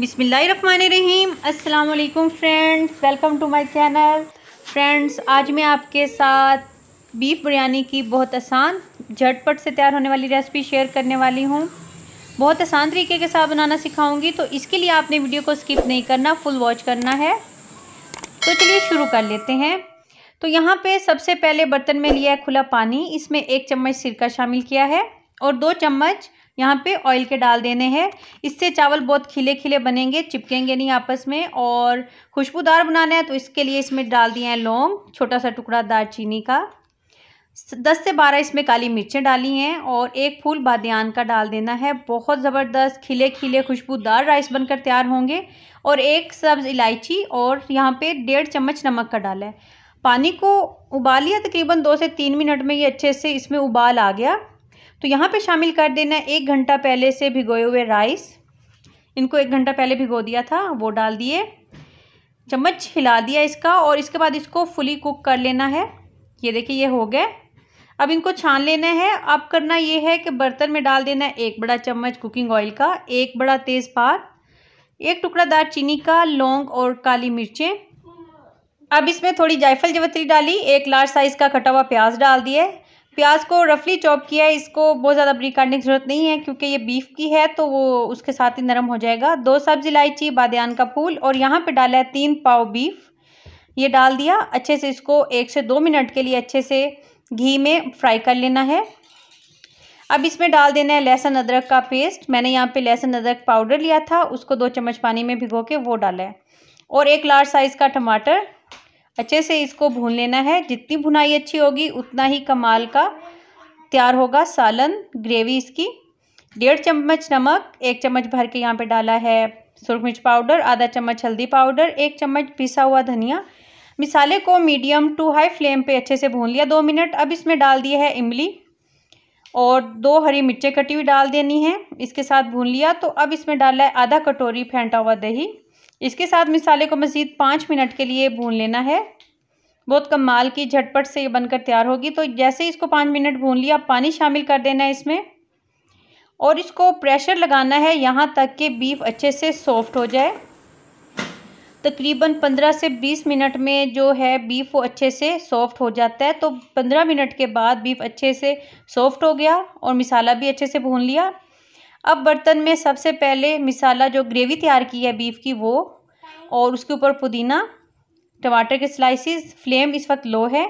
बिसमीम अल्लाम friends welcome to my channel friends आज मैं आपके साथ बीफ बिरयानी की बहुत आसान झटपट से तैयार होने वाली रेसिपी शेयर करने वाली हूँ बहुत आसान तरीके के साथ बनाना सिखाऊंगी तो इसके लिए आपने वीडियो को स्किप नहीं करना फुल वॉच करना है तो चलिए शुरू कर लेते हैं तो यहाँ पर सबसे पहले बर्तन में लिया है खुला पानी इसमें एक चम्मच सिरका शामिल किया है और दो चम्मच यहाँ पे ऑयल के डाल देने हैं इससे चावल बहुत खिले खिले बनेंगे चिपकेंगे नहीं आपस में और खुशबूदार बनाना है तो इसके लिए इसमें डाल दिए हैं लौंग छोटा सा टुकड़ा दालचीनी का दस से बारह इसमें काली मिर्चें डाली हैं और एक फूल बादियान का डाल देना है बहुत ज़बरदस्त खिले खिले खुशबूदार राइस बनकर तैयार होंगे और एक सब्ज़ इलायची और यहाँ पे डेढ़ चम्मच नमक का डाला है पानी को उबालिए तकरीबन दो से तीन मिनट में ये अच्छे से इसमें उबाल आ गया तो यहाँ पे शामिल कर देना एक घंटा पहले से भिगोए हुए राइस इनको एक घंटा पहले भिगो दिया था वो डाल दिए चम्मच हिला दिया इसका और इसके बाद इसको फुली कुक कर लेना है ये देखिए ये हो गए अब इनको छान लेना है अब करना ये है कि बर्तन में डाल देना है एक बड़ा चम्मच कुकिंग ऑयल का एक बड़ा तेज़ पात एक टुकड़ा चीनी का लौंग और काली मिर्चें अब इसमें थोड़ी जायफल जवतरी डाली एक लार्ज साइज़ का कटा हुआ प्याज डाल दिए प्याज को रफली चॉप किया है इसको बहुत ज़्यादा ब्रीक काटने की ज़रूरत नहीं है क्योंकि ये बीफ की है तो वो उसके साथ ही नरम हो जाएगा दो सब्ज़ी इलायची बादन का फूल और यहाँ पे डाला है तीन पाव बीफ ये डाल दिया अच्छे से इसको एक से दो मिनट के लिए अच्छे से घी में फ्राई कर लेना है अब इसमें डाल देना है लहसुन अदरक का पेस्ट मैंने यहाँ पर लहसुन अदरक पाउडर लिया था उसको दो चम्मच पानी में भिगो के वो डाला है और एक लार्ज साइज़ का टमाटर अच्छे से इसको भून लेना है जितनी भुनाई अच्छी होगी उतना ही कमाल का तैयार होगा सालन ग्रेवी इसकी डेढ़ चम्मच नमक एक चम्मच भर के यहाँ पे डाला है सुरख मिर्च पाउडर आधा चम्मच हल्दी पाउडर एक चम्मच पिसा हुआ धनिया मिसाले को मीडियम टू हाई फ्लेम पे अच्छे से भून लिया दो मिनट अब इसमें डाल दिया है इमली और दो हरी मिर्चें कटी हुई डाल देनी है इसके साथ भून लिया तो अब इसमें डाला है आधा कटोरी फेंटा हुआ दही इसके साथ मिसाले को मज़ीद पाँच मिनट के लिए भून लेना है बहुत कमाल की झटपट से ये बनकर तैयार होगी तो जैसे ही इसको पाँच मिनट भून लिया पानी शामिल कर देना है इसमें और इसको प्रेशर लगाना है यहाँ तक कि बीफ अच्छे से सॉफ्ट हो जाए तकरीबन पंद्रह से बीस मिनट में जो है बीफ वो अच्छे से सॉफ़्ट हो जाता है तो पंद्रह मिनट के बाद बीफ अच्छे से सॉफ़्ट हो गया और मिसाला भी अच्छे से भून लिया अब बर्तन में सबसे पहले मिसाला जो ग्रेवी तैयार की है बीफ की वो और उसके ऊपर पुदीना टमाटर के स्लाइसिस फ्लेम इस वक्त लो है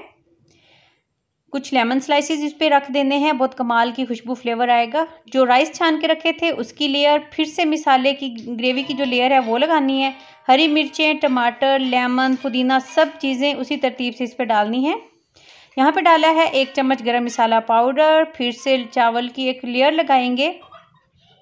कुछ लेमन स्लाइसेस इस पर रख देने हैं बहुत कमाल की खुशबू फ्लेवर आएगा जो राइस छान के रखे थे उसकी लेयर फिर से मिसाले की ग्रेवी की जो लेयर है वो लगानी है हरी मिर्चें टमाटर लेमन पुदीना सब चीज़ें उसी तरतीब से इस पर डालनी है यहाँ पे डाला है एक चम्मच गरम मसाला पाउडर फिर से चावल की एक लेयर लगाएंगे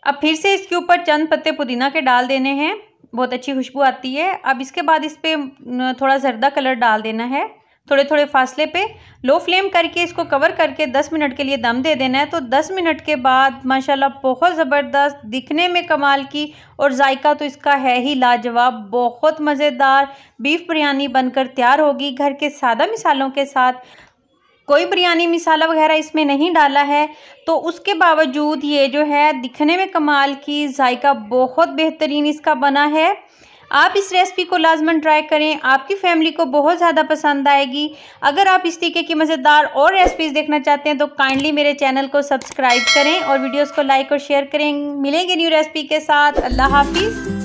अब फिर से इसके ऊपर चंद पत्ते पुदीना के डाल देने हैं बहुत अच्छी खुशबू आती है अब इसके बाद इस पर थोड़ा जर्दा कलर डाल देना है थोड़े थोड़े फासले पे लो फ्लेम करके इसको कवर करके 10 मिनट के लिए दम दे देना है तो 10 मिनट के बाद माशाल्लाह बहुत ज़बरदस्त दिखने में कमाल की और जायका तो इसका है ही लाजवाब बहुत मज़ेदार बीफ बिरयानी बनकर तैयार होगी घर के सादा मिसालों के साथ कोई बिरयानी मसाला वगैरह इसमें नहीं डाला है तो उसके बावजूद ये जो है दिखने में कमाल की जायका बहुत बेहतरीन इसका बना है आप इस रेसिपी को लाजमन ट्राई करें आपकी फैमिली को बहुत ज़्यादा पसंद आएगी अगर आप इस तरीके की मज़ेदार और रेसिपीज़ देखना चाहते हैं तो काइंडली मेरे चैनल को सब्सक्राइब करें और वीडियोस को लाइक और शेयर करें मिलेंगे न्यू रेसिपी के साथ अल्लाह हाफिज़